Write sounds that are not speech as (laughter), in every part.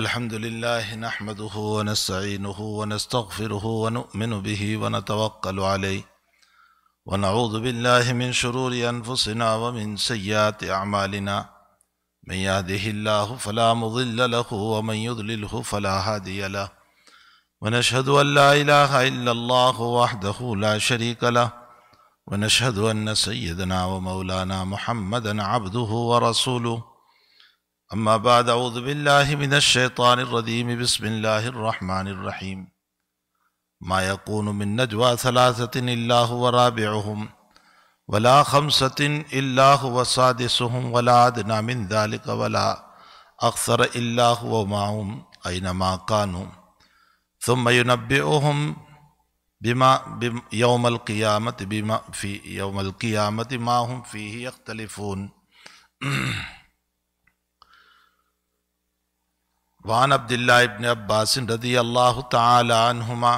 الحمد لله نحمده ونستعينه ونستغفره ونؤمن به ونتوكل عليه ونعوذ بالله من شرور أنفسنا ومن سيئات أعمالنا من يهده الله فلا مضل له ومن يضلله فلا هادي له ونشهد أن لا إله إلا الله وحده لا شريك له ونشهد أن سيدنا ومولانا محمدا عبده ورسوله أما بعد أعوذ بالله من الشيطان الرجيم بسم الله الرحمن الرحيم ما يكون من نجوى ثلاثة إلا هو رابعهم ولا خمسة إلا هو سادسهم ولا أدنى من ذلك ولا أكثر إلا هو معهم أينما كانوا ثم ينبئهم بما يوم القيامة بما في يوم القيامة ما هم فيه يختلفون (clears throat) वान अब्दुल्ला इबन अब्बास रदी अल्लाह तुमा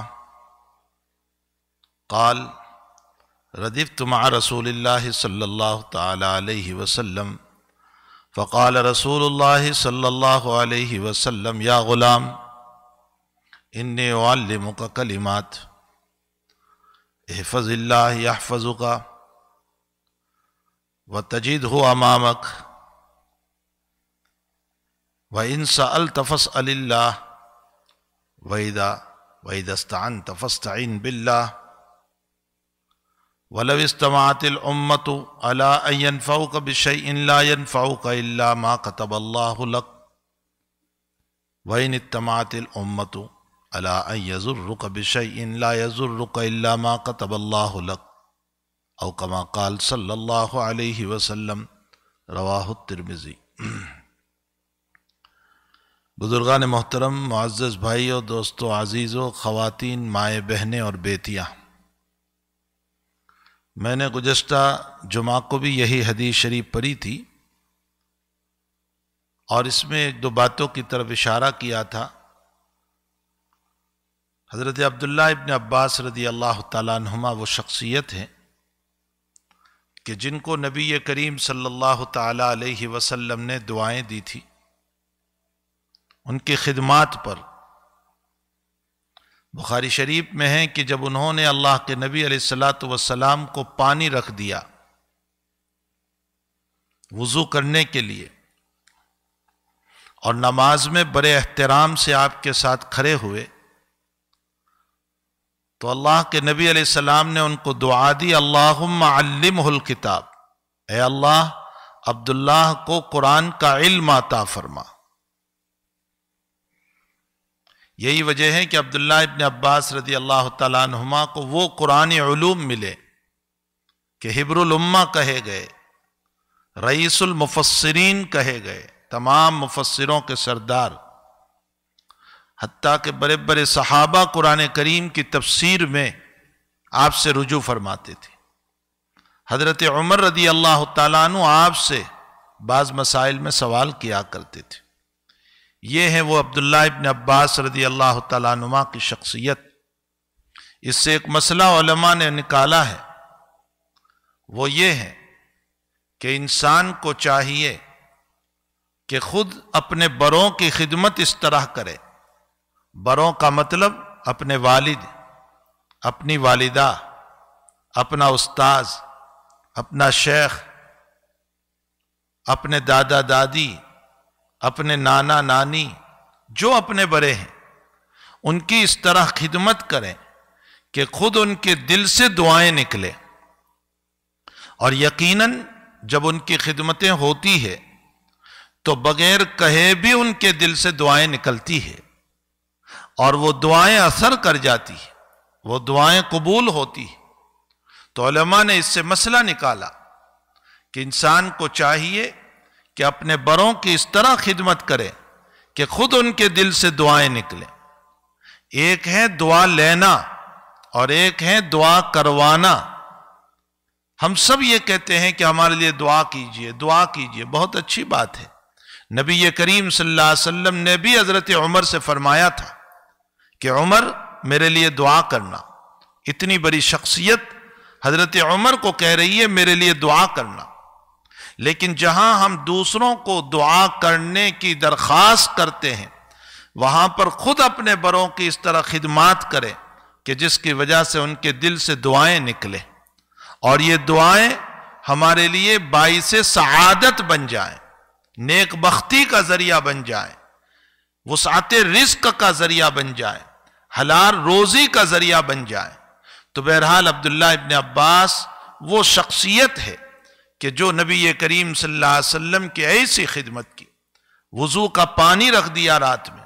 काल रदीफ़ तुमा रसूल सल्ला तसम फ़काल रसूल सल्ला वसम या ग़ुलाम इन वालमक कलिमात हफ़ज़ल्ला याफ़ज़ुका व तजीद हो अमामक وإن سألت فاسأل الله وإذا وإذا استعنت فاستعن بالله ولو استمعت الأمة على أن ينفعوك بشيء لا ينفعوك إلا ما كتب الله لك وإن اتمعت الأمة على أن يزرك بشيء لا يزرك إلا ما كتب الله لك أو كما قال صلى الله عليه وسلم رواه الترمذي (clears throat) बुज़ुर्गान मोहतरम मुआज़ भाइयों दोस्तों आज़ीज़ों ख़वातीन माए बहनें और बेतियाँ मैंने गुजशत जुमा को भी यही हदीस शरीफ पढ़ी थी और इसमें एक दो बातों की तरफ इशारा किया था हज़रत अब्दुल्ला इबन अब्बास रदी अल्लाह तुमा वो शख्सियत हैं कि जिनको नबी करीम सल्लल्लाहु अलैहि वसल्लम ने दुआएं दी थी उनकी खिदमात पर बुखारी शरीफ में है कि जब उन्होंने अल्लाह के नबी सलाम को पानी रख दिया वज़ू करने के लिए और नमाज में बड़े एहतराम से आपके साथ खड़े हुए तो अल्लाह के नबी सलाम ने उनको दुआ दी अल्लाहल किताब ए अल्लाह अब्दुल्लाह को कुरान का इल्म आता फरमा यही वजह है कि अब्दुल्ला इबन अब्बास रदी अल्लाह तुमा को वो कुरान मिले कि हिब्रुलम्मा कहे गए रईसमफसरीन कहे गए तमाम मुफसरों के सरदार हती के बड़े बड़े सहाबा कुरान करीम की तफसीर में आपसे रुजू फरमाते थे हज़रत उमर रदी अल्लाह तु आपसे बाज़ मसाइल में सवाल किया करते थे ये है वो अब्दुल्ला इबन अब्बास रदी अल्लाह तुमा की शख्सियत इससे एक मसला ने निकाला है वो ये है कि इंसान को चाहिए कि खुद अपने बड़ों की खिदमत इस तरह करे बड़ों का मतलब अपने वालिद अपनी वालिदा अपना उस्ताज अपना शेख अपने दादा दादी अपने नाना नानी जो अपने बड़े हैं उनकी इस तरह खिदमत करें कि खुद उनके दिल से दुआएं निकले और यकीनन जब उनकी खिदमतें होती है तो बगैर कहे भी उनके दिल से दुआएं निकलती है और वो दुआएं असर कर जाती है वो दुआएं कबूल होती है तो ने इससे मसला निकाला कि इंसान को चाहिए कि अपने बड़ों की इस तरह खिदमत करें कि खुद उनके दिल से दुआएं निकलें एक है दुआ लेना और एक है दुआ करवाना हम सब ये कहते हैं कि हमारे लिए दुआ कीजिए दुआ कीजिए बहुत अच्छी बात है नबी करीम सल्लल्लाहु अलैहि वसल्लम ने भी हज़रत उमर से फरमाया था कि उमर मेरे लिए दुआ करना इतनी बड़ी शख्सियत हज़रत उमर को कह रही है मेरे लिए दुआ करना लेकिन जहां हम दूसरों को दुआ करने की दरख्वास्त करते हैं वहां पर खुद अपने बड़ों की इस तरह खिदमात करें कि जिसकी वजह से उनके दिल से दुआएं निकले और ये दुआएं हमारे लिए बाईस सआदत बन जाए नेक बख्ती का जरिया बन जाए वसात रिस्क का जरिया बन जाए हलार रोजी का जरिया बन जाए तो बहरहाल अब्दुल्ला इबन अब्बास वो शख्सियत है कि जो नबी करीम सल्लल्लाहु अलैहि वसल्लम ऐसी खिदमत की वज़ू का पानी रख दिया रात में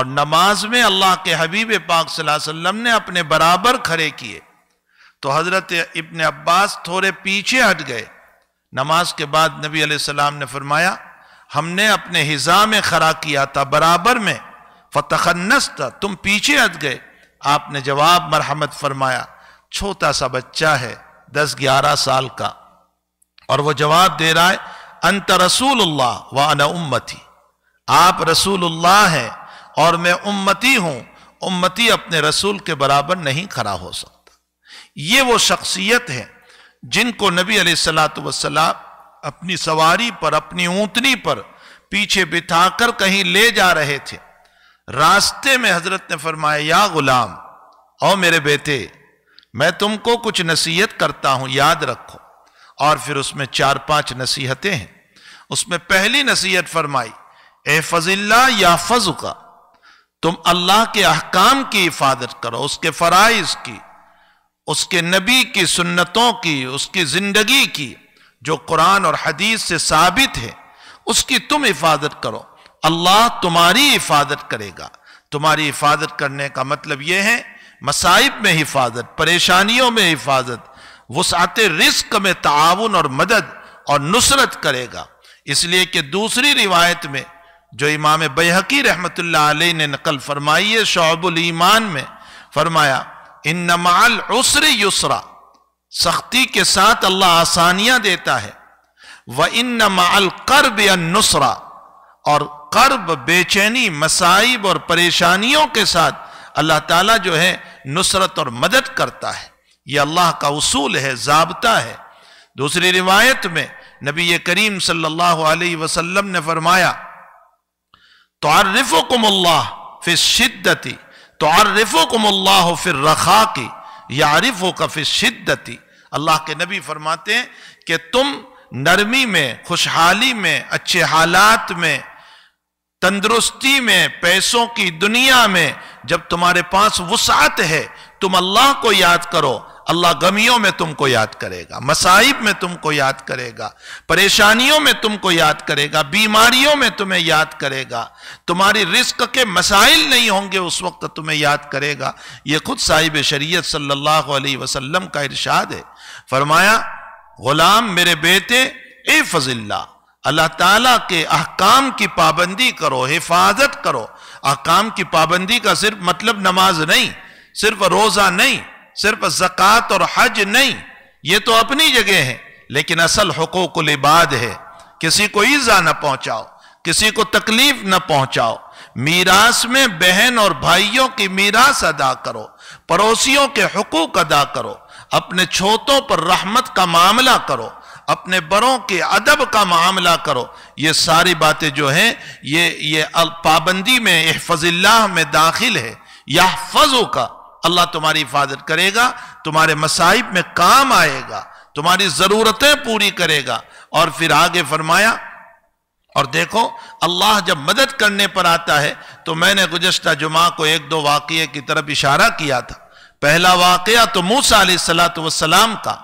और नमाज में अल्लाह के हबीब पाक वसल्लम ने अपने बराबर खड़े किए तो हज़रत इबन अब्बास थोड़े पीछे हट गए नमाज के बाद नबी सलाम ने फरमाया हमने अपने हिजा में खड़ा किया था बराबर में फतखन्नस था तुम पीछे हट गए आपने जवाब मरहमत फरमाया छोटा सा बच्चा है दस ग्यारह साल का और वो जवाब दे रहा है अंत रसूलुल्लाह व अन उम्मती आप रसूल्लाह हैं और मैं उम्मती हूं उम्मती अपने रसूल के बराबर नहीं खड़ा हो सकता ये वो शख्सियत है जिनको नबी सलाम अपनी सवारी पर अपनी ऊंटनी पर पीछे बिठाकर कहीं ले जा रहे थे रास्ते में हजरत ने फरमाया या गुलाम ओ मेरे बेटे मैं तुमको कुछ नसीहत करता हूं याद रखो और फिर उसमें चार पांच नसीहतें हैं उसमें पहली नसीहत फरमाई ए फजिल्ला या फजुका तुम अल्लाह के अहकाम की हिफाजत करो उसके फ़राइज की उसके नबी की सुन्नतों की उसकी ज़िंदगी की जो कुरान और हदीस से साबित है उसकी तुम हिफाजत करो अल्लाह तुम्हारी हिफाजत करेगा तुम्हारी हिफाजत करने का मतलब यह है मसाइब में हिफाजत परेशानियों में हिफाजत वसात रिस्क में ताउन और मदद और नुसरत करेगा इसलिए कि दूसरी रिवायत में जो इमाम बेहकी रहमत ने नकल फरमाई है शोबुल ईमान में फरमाया इन नमाल उसर युसरा सख्ती के साथ अल्लाह आसानियां देता है व इन नमाल कर्ब नुसरा और कर्ब बेचैनी मसाइब और परेशानियों के साथ अल्लाह ताला जो है नुसरत और मदद करता है ये अल्लाह का उसूल है जबता है दूसरी रिवायत में नबी करीम सल्लल्लाहु अलैहि वसल्लम ने फरमाया मुल्ला फिर शिद्दती तो हो फिर रखा की यारिफ़ो का फिर शिद्दती अल्लाह के नबी फरमाते हैं कि तुम नरमी में खुशहाली में अच्छे हालात में तंदुरुस्ती में पैसों की दुनिया में जब तुम्हारे पास वसात है तुम अल्लाह को याद करो अल्लाह गमियों में तुमको याद करेगा मसाइब में तुमको याद करेगा परेशानियों में तुमको याद करेगा बीमारियों में तुम्हें याद करेगा तुम्हारी रिस्क के मसाइल नहीं होंगे उस वक्त तुम्हें याद करेगा ये खुद साहिब शरीयत सल्लल्लाहु अलैहि वसल्लम का इरशाद है फरमाया गुलाम मेरे बेटे ए फजिल्ला अल्लाह ताला के अहकाम की पाबंदी करो हिफाजत करो अहकाम की पाबंदी का सिर्फ मतलब नमाज नहीं सिर्फ रोज़ा नहीं सिर्फ जक़ात और हज नहीं ये तो अपनी जगह है लेकिन असल हकूक लिबाद है किसी को ईजा ना पहुंचाओ किसी को तकलीफ ना पहुंचाओ मीरास में बहन और भाइयों की मीरास अदा करो पड़ोसियों के हकूक अदा करो अपने छोतों पर रहमत का मामला करो अपने बड़ों के अदब का मामला करो ये सारी बातें जो हैं ये ये पाबंदी में हफजिल्ला में दाखिल है या फजू का अल्लाह तुम्हारी हिफाजत करेगा तुम्हारे मसाइब में काम आएगा तुम्हारी ज़रूरतें पूरी करेगा और फिर आगे फरमाया और देखो अल्लाह जब मदद करने पर आता है तो मैंने गुजशत जुमा को एक दो वाक़े की तरफ इशारा किया था पहला वाक़ तो मूसा सलात वसलाम का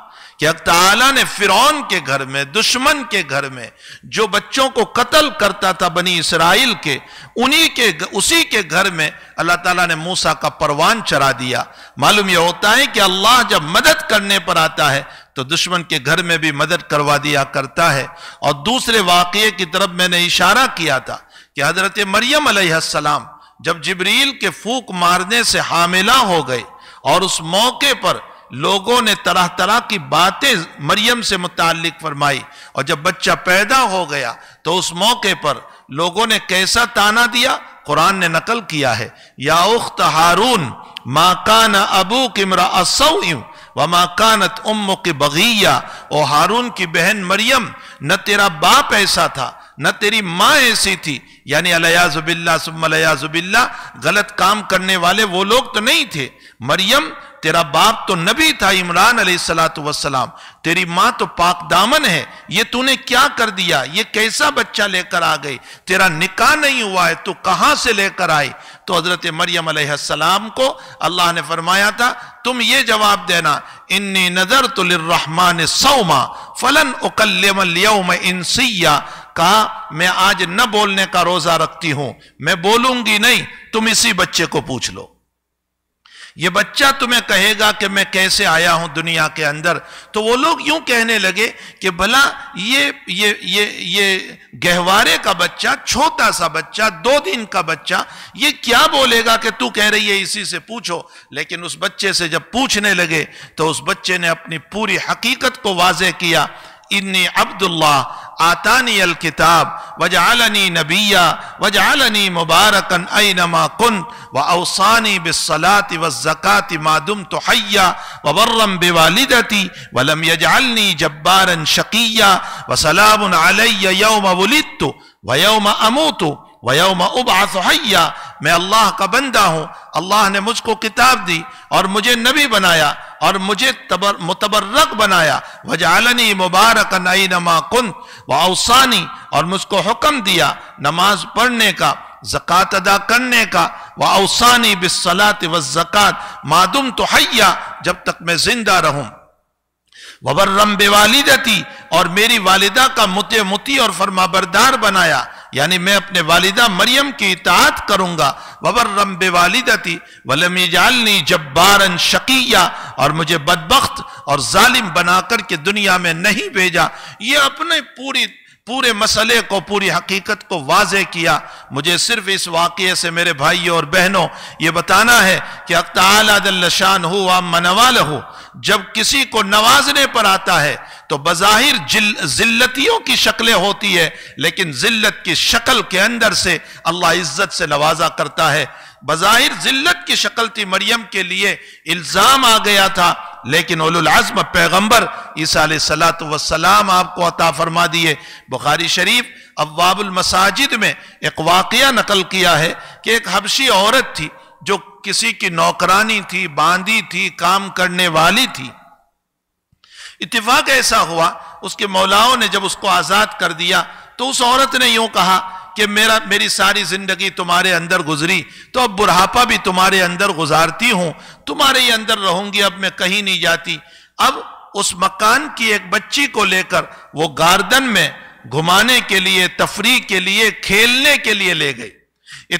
कि ताला ने फिरौन के घर में दुश्मन के घर में जो बच्चों को कत्ल करता था बनी इसराइल के उन्हीं के उसी के घर में अल्लाह ताला ने मूसा का परवान चरा दिया मालूम यह होता है कि अल्लाह जब मदद करने पर आता है तो दुश्मन के घर में भी मदद करवा दिया करता है और दूसरे वाक़े की तरफ मैंने इशारा किया था कि हज़रत मरियम अलैहिस्सलाम जब जबरील के फूक मारने से हामिला हो गए और उस मौके पर लोगों ने तरह तरह की बातें मरियम से मुतक फरमाई और जब बच्चा पैदा हो गया तो उस मौके पर लोगों ने कैसा ताना दिया कुरान ने नकल किया है या उख्त हारून माँ कान अबू किमरा असौ व माँ कानत उम के बगैया ओ हारून की बहन मरियम न तेरा बाप ऐसा था न तेरी माँ ऐसी थी यानी अलयाजुबिल्ला सुमलयाजुबिल्ला गलत काम करने वाले वो लोग तो नहीं थे मरियम तेरा बाप तो नबी था इमरान वसलाम तेरी माँ तो पाक दामन है ये तूने क्या कर दिया ये कैसा बच्चा लेकर आ गई तेरा निकाह नहीं हुआ है तू कहाँ से लेकर आई तो हजरत मरियम अलैहिस्सलाम को अल्लाह ने फरमाया था तुम ये जवाब देना इन्नी नजर तो रहमान सौमा फलन उकल्यम इनसिया कहा मैं आज न बोलने का रोजा रखती हूं मैं बोलूंगी नहीं तुम इसी बच्चे को पूछ लो ये बच्चा तुम्हें कहेगा कि मैं कैसे आया हूं दुनिया के अंदर तो वो लोग यूं कहने लगे कि भला ये ये ये ये गहवारे का बच्चा छोटा सा बच्चा दो दिन का बच्चा ये क्या बोलेगा कि तू कह रही है इसी से पूछो लेकिन उस बच्चे से जब पूछने लगे तो उस बच्चे ने अपनी पूरी हकीकत को वाजे किया इन्नी अब्दुल्ला आतानी अल किताब वजालनी नबिया वजालनी मुबारकन अन नमा कन व अवसानी बिसलात व ज़क़ात मादुम तो हया व वर्रम बेवालिदती वलम यजालनी जब्बारन शकिया व सलाम अलैया यौम वलित व यौम अमूत व यौम उबास हया मैं अल्लाह का बंदा हूँ अल्लाह ने मुझको किताब दी और मुझे नबी बनाया और मुझे मुतबर्रक बनाया वजालनी मुबारक नई नमा कुन वाउसानी और मुझको हुक्म दिया नमाज पढ़ने का ज़क़़त अदा करने का व अवसानी बिसलात व ज़क़़त मादुम तो हैया जब तक मैं जिंदा रहूं वबर्रम बेवालिदती और मेरी वालिदा का मुते मुती और फरमाबरदार बनाया यानी मैं अपने वालिदा मरियम की इतात करूंगा वबर रम्बे थी वलमी जालनी जब्बारन शकिया और मुझे बदबخت और जालिम बनाकर के दुनिया में नहीं भेजा ये अपने पूरी पूरे मसले को पूरी हकीकत को वाजे किया मुझे सिर्फ इस वाक्य से मेरे भाइयों और बहनों ये बताना है कि दल्लशान हो व मनवाल हो जब किसी को नवाजने पर आता है तो बज़ाहिर जिल्लतियों की शक्लें होती है लेकिन जिल्लत की शक्ल के अंदर से अल्लाह इज़्ज़त से नवाजा करता है बज़ाहिर जिल्लत की शक्ल थी मरियम के लिए इल्ज़ाम आ गया था लेकिन उलुलाजम पैगंबर ईसा सलात वसलाम आपको अता फरमा दिए बुखारी शरीफ मसाजिद में एक वाकया नकल किया है कि एक हबशी औरत थी जो किसी की नौकरानी थी बांदी थी काम करने वाली थी इतफाक ऐसा हुआ उसके मौलाओं ने जब उसको आज़ाद कर दिया तो उस औरत ने यूं कहा कि मेरा मेरी सारी ज़िंदगी तुम्हारे अंदर गुजरी तो अब बुढ़ापा भी तुम्हारे अंदर गुजारती हूँ तुम्हारे ही अंदर रहूंगी अब मैं कहीं नहीं जाती अब उस मकान की एक बच्ची को लेकर वो गार्डन में घुमाने के लिए तफरी के लिए खेलने के लिए ले गई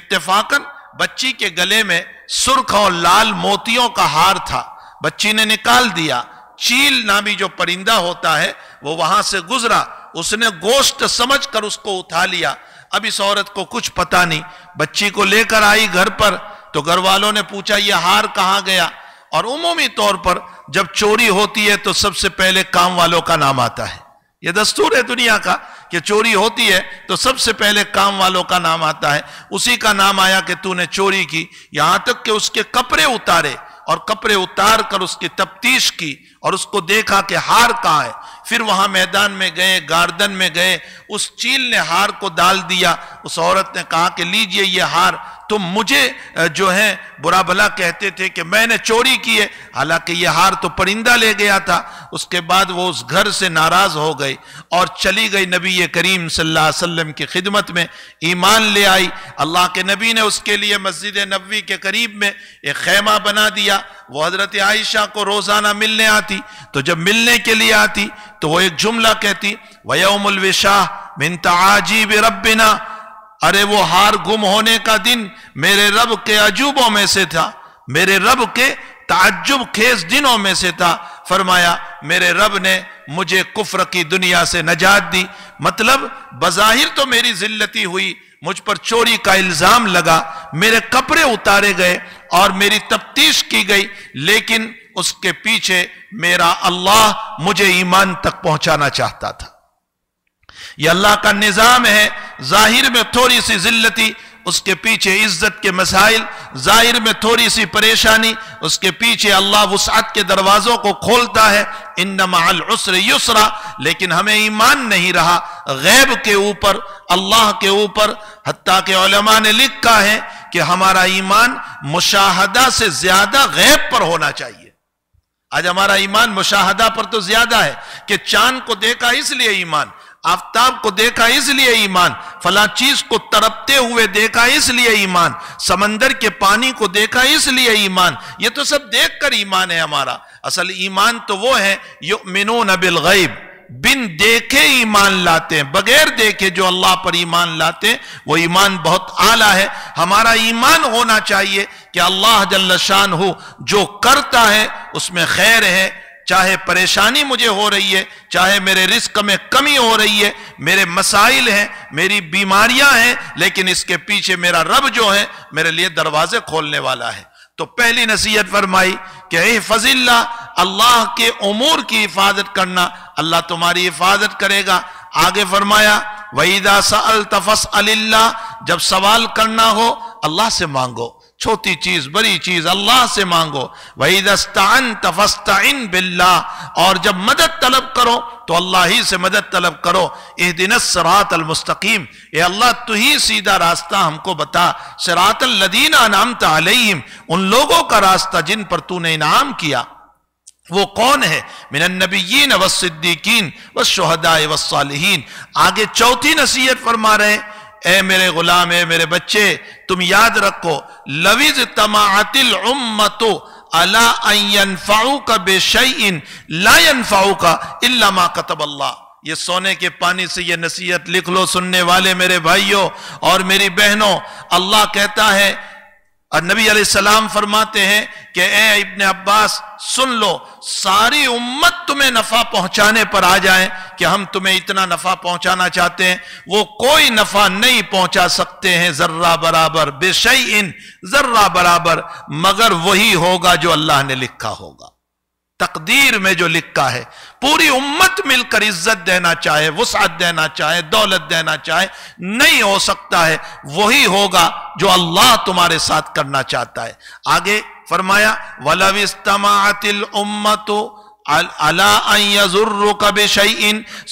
इत्तेफाकन बच्ची के गले में सुर्ख और लाल मोतियों का हार था बच्ची ने निकाल दिया चील नामी जो परिंदा होता है वो वहां से गुजरा उसने गोश्त समझकर उसको उठा लिया अब इस औरत को कुछ पता नहीं बच्ची को लेकर आई घर पर तो घर वालों ने पूछा ये हार कहाँ गया और उमूमी तौर पर जब चोरी होती है तो सबसे पहले काम वालों का नाम आता है ये दस्तूर है दुनिया का कि चोरी होती है तो सबसे पहले काम वालों का नाम आता है उसी का नाम आया कि तूने चोरी की यहां तक कि उसके कपड़े उतारे और कपड़े उतार कर उसकी तफ्तीश की और उसको देखा कि हार कहाँ है फिर वहां मैदान में गए गार्डन में गए उस चील ने हार को डाल दिया उस औरत ने कहा कि लीजिए ये हार तो मुझे जो है बुरा भला कहते थे कि मैंने चोरी की है हालांकि यह हार तो परिंदा ले गया था उसके बाद वो उस घर से नाराज़ हो गई और चली गई नबी करीम सल्लल्लाहु अलैहि वसल्लम की खिदमत में ईमान ले आई अल्लाह के नबी ने उसके लिए मस्जिद नबी के करीब में एक खैमा बना दिया वो हज़रत आयशा को रोज़ाना मिलने आती तो जब मिलने के लिए आती तो वो एक जुमला कहती वयोमलविशाह मिनता आजीब रबिना अरे वो हार गुम होने का दिन मेरे रब के अजूबों में से था मेरे रब के ताजुब खेस दिनों में से था फरमाया मेरे रब ने मुझे कुफर की दुनिया से नजात दी मतलब बज़ाहिर तो मेरी जिल्लती हुई मुझ पर चोरी का इल्ज़ाम लगा मेरे कपड़े उतारे गए और मेरी तफ्तीश की गई लेकिन उसके पीछे मेरा अल्लाह मुझे ईमान तक पहुंचाना चाहता था यह अल्लाह का निज़ाम है ज़ाहिर में थोड़ी सी ज़िल्लती उसके पीछे इज्जत के मसाइल जाहिर में थोड़ी सी परेशानी उसके पीछे अल्लाह वसात के दरवाज़ों को खोलता है इन नमालसर युसरा लेकिन हमें ईमान नहीं रहा गैब के ऊपर अल्लाह के ऊपर हती के ने लिखा है कि हमारा ईमान मुशाहदा से ज़्यादा गैब पर होना चाहिए आज हमारा ईमान मुशाहदा पर तो ज्यादा है कि चांद को देखा इसलिए ईमान आफ्ताब को देखा इसलिए ईमान फला चीज को तड़पते हुए देखा इसलिए ईमान समंदर के पानी को देखा इसलिए ईमान ये तो सब देख कर ईमान है हमारा असल ईमान तो वो है यो मिनो नबिल गैब बिन देखे ईमान लाते हैं बगैर देखे जो अल्लाह पर ईमान लाते हैं वो ईमान बहुत आला है हमारा ईमान होना चाहिए कि अल्लाह जल्ला शान हो जो करता है उसमें खैर है चाहे परेशानी मुझे हो रही है चाहे मेरे रिस्क में कमी हो रही है मेरे मसाइल हैं मेरी बीमारियां हैं लेकिन इसके पीछे मेरा रब जो है मेरे लिए दरवाजे खोलने वाला है तो पहली नसीहत फरमाई कि ए फजिल्ला अल्लाह के उमूर की हिफाजत करना अल्लाह तुम्हारी हिफाजत करेगा आगे फरमाया वहीदा सा अल तफस अल्लाह जब सवाल करना हो अल्लाह से मांगो छोटी चीज बड़ी चीज अल्लाह से मांगो वही दस्तान तफस्ताइन बिल्ला और जब मदद तलब करो तो अल्लाह ही से मदद तलब करो ए दिन सरात अलमस्तकीम ए अल्लाह तु ही सीधा रास्ता हमको बता सरात नाम तलिम उन लोगों का रास्ता जिन पर तू ने इनाम किया वो कौन है मिनबीन व वशहदा वसालहीन आगे चौथी नसीहत फरमा रहे हैं ए मेरे गुलाम ए मेरे बच्चे तुम याद रखो लविज तमातिल उम्मतो अलाफाऊ का बेशन फाऊ का इलामा कतब अल्लाह ये सोने के पानी से ये नसीहत लिख लो सुनने वाले मेरे भाइयों और मेरी बहनों अल्लाह कहता है અન્નબી અલેસલામ ફરમાતે હે કે એ ઇબન અબ્બાસ સુન લો સારી ઉમ્મત તુમે નફા પહોંચાને પર આ જાયે કે હમ તુમે ઇતના નફા પહોંચાના ચાહતે હૈ વો કોઈ નફા નહીં પહોંચા સકતે હે ઝરરા બરાબર બિશય ઝરરા બરાબર મગર વહી હોગા જો અલ્લાહ ને લિખા હોગા तकदीर में जो लिखा है पूरी उम्मत मिलकर इज्जत देना चाहे वसात देना चाहे दौलत देना चाहे नहीं हो सकता है वही होगा जो अल्लाह तुम्हारे साथ करना चाहता है आगे फरमाया वलविस्तमातिल उम्मतो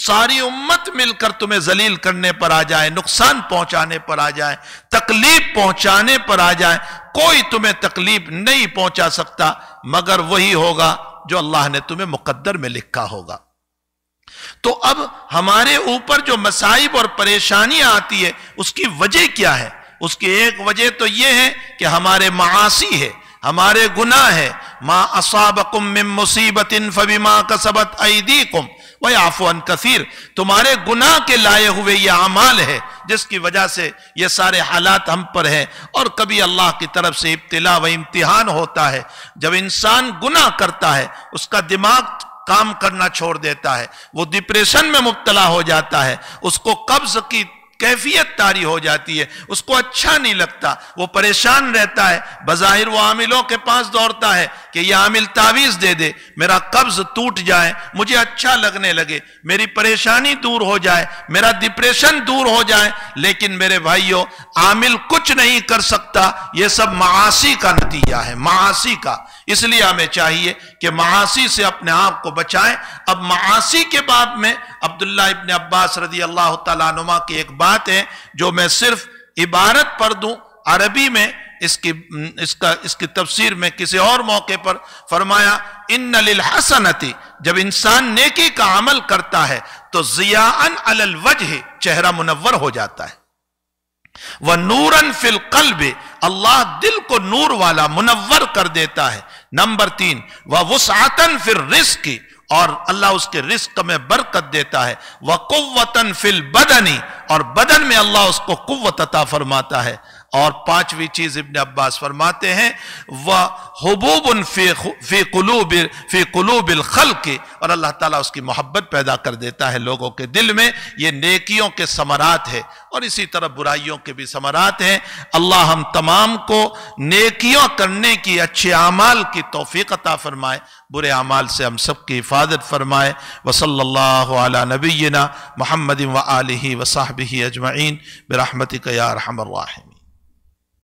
सारी उम्मत मिलकर तुम्हें जलील करने पर आ जाए नुकसान पहुंचाने पर आ जाए तकलीफ पहुंचाने पर आ जाए कोई तुम्हें तकलीफ नहीं पहुंचा सकता मगर वही होगा जो अल्लाह ने तुम्हें मुकद्दर में लिखा होगा तो अब हमारे ऊपर जो मसाइब और परेशानियां आती है उसकी वजह क्या है उसकी एक वजह तो यह है कि हमारे मासी है हमारे गुनाह है मा असाबकुम मुसीबत इन कसबत ऐदी कुम आफोन कसीर तुम्हारे गुनाह के लाए हुए यह अमाल है जिसकी वजह से ये सारे हालात हम पर हैं और कभी अल्लाह की तरफ से इब्तला व इम्तिहान होता है जब इंसान गुनाह करता है उसका दिमाग काम करना छोड़ देता है वो डिप्रेशन में मुबतला हो जाता है उसको कब्ज की कैफियत तारी हो जाती है उसको अच्छा नहीं लगता वो परेशान रहता है बज़ाहिर वो आमिलों के पास दौड़ता है कि ये आमिल तावीज़ दे दे मेरा कब्ज़ टूट जाए मुझे अच्छा लगने लगे मेरी परेशानी दूर हो जाए मेरा डिप्रेशन दूर हो जाए लेकिन मेरे भाइयों आमिल कुछ नहीं कर सकता ये सब मासी का नतीजा है मासी का इसलिए हमें चाहिए कि मासी से अपने आप को बचाएं अब मासी के बाद में अब्दुल्ला इबन अब्बास रदी अल्लाह तुमा की एक बात है जो मैं सिर्फ इबारत पढ़ दूँ अरबी में इसकी इसका इसकी तफसीर में किसी और मौके पर फरमाया इन हसनती जब इंसान नेकी का अमल करता है तो जियान अलल चेहरा मुनवर हो जाता है वह नूरन फिल कल्ब अल्लाह दिल को नूर वाला मुनवर कर देता है नंबर तीन वह वसातन फिर रिस्क और अल्लाह उसके रिस्क में बरकत देता है वह कुवतन फिल बदनी और बदन में अल्लाह उसको कुवत अता फरमाता है और पांचवी चीज इब्न अब्बास फरमाते हैं वह हबूबन फी कलूब फे कलूबिल खल के और अल्लाह ताला उसकी मोहब्बत पैदा कर देता है लोगों के दिल में ये नेकियों के समरात है और इसी तरह बुराइयों के भी समरात हैं अल्लाह हम तमाम को नेकियों करने की अच्छे अमाल की तोफ़ीकता फरमाए बुरे अमाल से हम सब की हिफाजत फरमाए वसल्ला नबीना महमद व आलि वसाहबी अजमाइन बरहमत यार हम